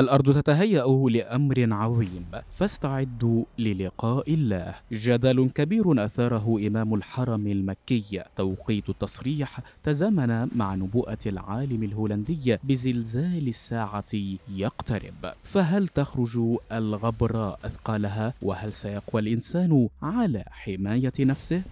الأرض تتهيأ لأمر عظيم فاستعدوا للقاء الله جدل كبير أثاره إمام الحرم المكي توقيت التصريح تزامن مع نبوءة العالم الهولندي بزلزال الساعة يقترب فهل تخرج الغبراء أثقالها وهل سيقوى الإنسان على حماية نفسه؟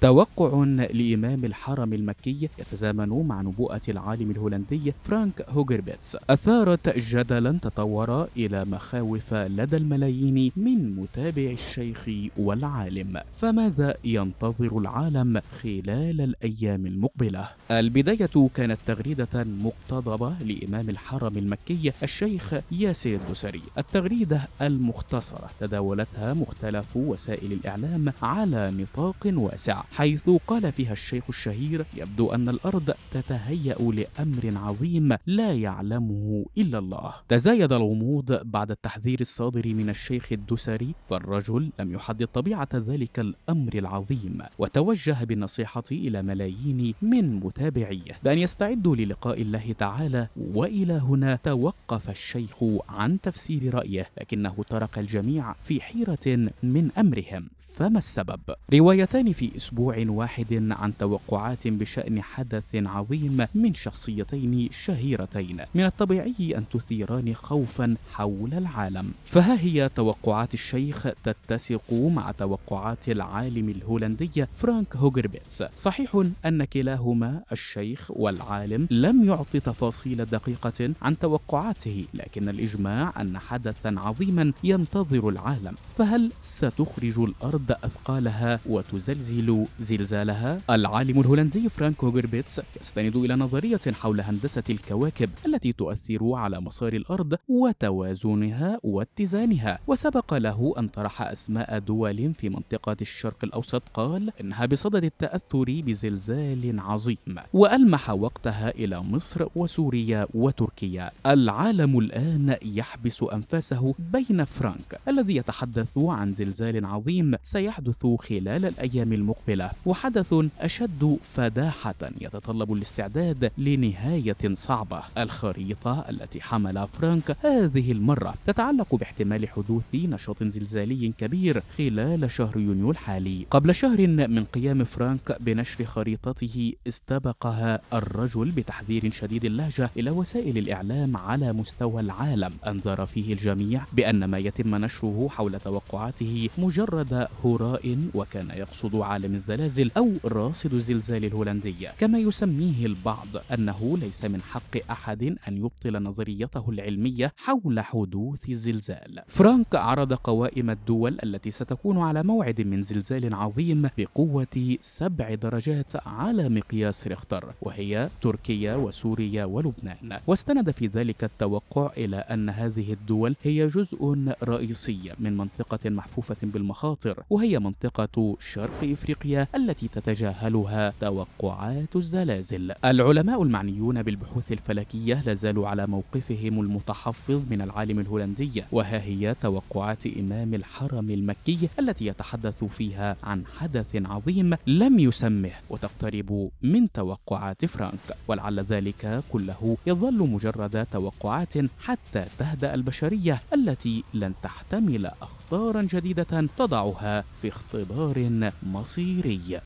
توقع لإمام الحرم المكي يتزامن مع نبوءة العالم الهولندي فرانك هوجربيتس أثارت جدلا تطور إلى مخاوف لدى الملايين من متابعي الشيخ والعالم فماذا ينتظر العالم خلال الأيام المقبلة؟ البداية كانت تغريدة مقتضبة لإمام الحرم المكي الشيخ ياسر الدسري التغريدة المختصرة تداولتها مختلف وسائل الإعلام على نطاق واسع حيث قال فيها الشيخ الشهير يبدو أن الأرض تتهيأ لأمر عظيم لا يعلمه إلا الله تزايد الغموض بعد التحذير الصادر من الشيخ الدسري فالرجل لم يحدد طبيعة ذلك الأمر العظيم وتوجه بالنصيحة إلى ملايين من متابعيه بأن يستعدوا للقاء الله تعالى وإلى هنا توقف الشيخ عن تفسير رأيه لكنه ترك الجميع في حيرة من أمرهم فما السبب؟ روايتان في أسبوع واحد عن توقعات بشأن حدث عظيم من شخصيتين شهيرتين من الطبيعي أن تثيران خوفا حول العالم فها هي توقعات الشيخ تتسق مع توقعات العالم الهولندي فرانك هوجربيتس صحيح أن كلاهما الشيخ والعالم لم يعطي تفاصيل دقيقة عن توقعاته لكن الإجماع أن حدثا عظيما ينتظر العالم فهل ستخرج الأرض تضم أثقالها وتزلزل زلزالها العالم الهولندي فرانكو جيربيتس يستند إلى نظرية حول هندسة الكواكب التي تؤثر على مسار الأرض وتوازنها واتزانها وسبق له أن طرح أسماء دول في منطقة الشرق الأوسط قال إنها بصدد التأثر بزلزال عظيم وألمح وقتها إلى مصر وسوريا وتركيا العالم الآن يحبس أنفاسه بين فرانك الذي يتحدث عن زلزال عظيم سيحدث خلال الأيام المقبلة وحدث أشد فداحة يتطلب الاستعداد لنهاية صعبة الخريطة التي حمل فرانك هذه المرة تتعلق باحتمال حدوث نشاط زلزالي كبير خلال شهر يونيو الحالي قبل شهر من قيام فرانك بنشر خريطته استبقها الرجل بتحذير شديد اللهجة إلى وسائل الإعلام على مستوى العالم أنذر فيه الجميع بأن ما يتم نشره حول توقعاته مجرد هراء وكان يقصد عالم الزلازل أو راصد الزلزال الهولندي كما يسميه البعض أنه ليس من حق أحد أن يبطل نظريته العلمية حول حدوث الزلزال فرانك عرض قوائم الدول التي ستكون على موعد من زلزال عظيم بقوة سبع درجات على مقياس ريختر وهي تركيا وسوريا ولبنان واستند في ذلك التوقع إلى أن هذه الدول هي جزء رئيسي من منطقة محفوفة بالمخاطر وهي منطقة شرق إفريقيا التي تتجاهلها توقعات الزلازل العلماء المعنيون بالبحوث الفلكية لازالوا على موقفهم المتحفظ من العالم الهولندي وها هي توقعات إمام الحرم المكي التي يتحدث فيها عن حدث عظيم لم يسمه وتقترب من توقعات فرانك ولعل ذلك كله يظل مجرد توقعات حتى تهدأ البشرية التي لن تحتمل أخطارا جديدة تضعها في اختبار مصيري